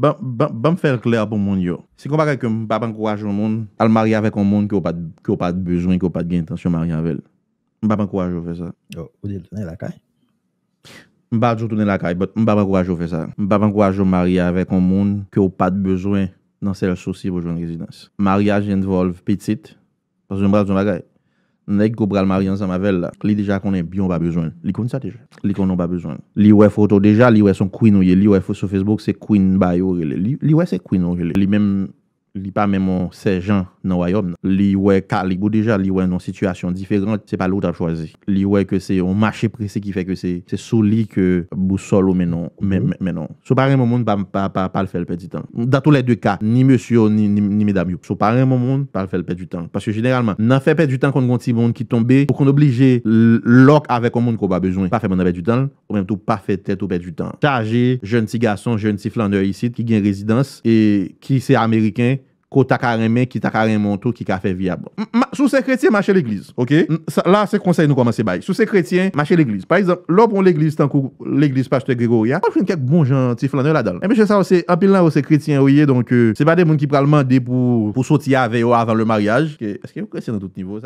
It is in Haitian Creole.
Ba m fèr klèr pou moun yo. Se kon pa kèk m pap an kouaj ou moun, al marye avèk ou moun ki ou pa de bezwen, ki ou pa de gen intensyon marye anvel. M pap an kouaj ou fè sa. Yo, ou di lè lakay? M pap an kouaj ou fè sa. M pap an kouaj ou marye avèk ou moun ki ou pa de bezwen nan sel souci pou joun rezidans. Maryaj envolve pizit, pas joun brad joun lakay. Nèk gobral marian sa mavel la. Li deja konen biyon ba bezwen. Li konen sa teje. Li konen ba bezwen. Li wef foto deja. Li wef son queen ou ye. Li wef sou Facebook se queen bay ou rele. Li wef se queen ou rele. Li menm... li pa men mon sejan nan wayom. Li wey kaligou deja, li wey nan situasyon diferent, se pa lout a choazi. Li wey ke se, on mache presi ki fe ke se, se soli ke bousol ou menon. Sou parren mon moun, pa le fel pe di tan. Da tou le de ka, ni monsyon, ni medam yop. Sou parren mon moun, pa le fel pe di tan. Paske generalman, nan fe pe di tan kon kon ti moun ki tombe, pou kon oblije lòk avek kon moun ko ba bezwen. Pa fe moun na pe di tan, ou menm tou pa fe tet ou pe di tan. Charje, jen ti gason, jen Ko takare men, ki takare monto, ki ka fe viyab. Bon, sou se kretien, mache l'eglise, ok? La, se konsey nou koman se bay. Sou se kretien, mache l'eglise. Par exemple, lopon l'eglise, tankou l'eglise Pachete Gregoria, wak chen kek bon jantif lan nou la dal. E me chen sa, apil nan ou se kretien, ouye, euh, se ba de moun ki pralman de pou sotia veyo avan le maryaj. Eske, eske, ou kresye nan tout nivou?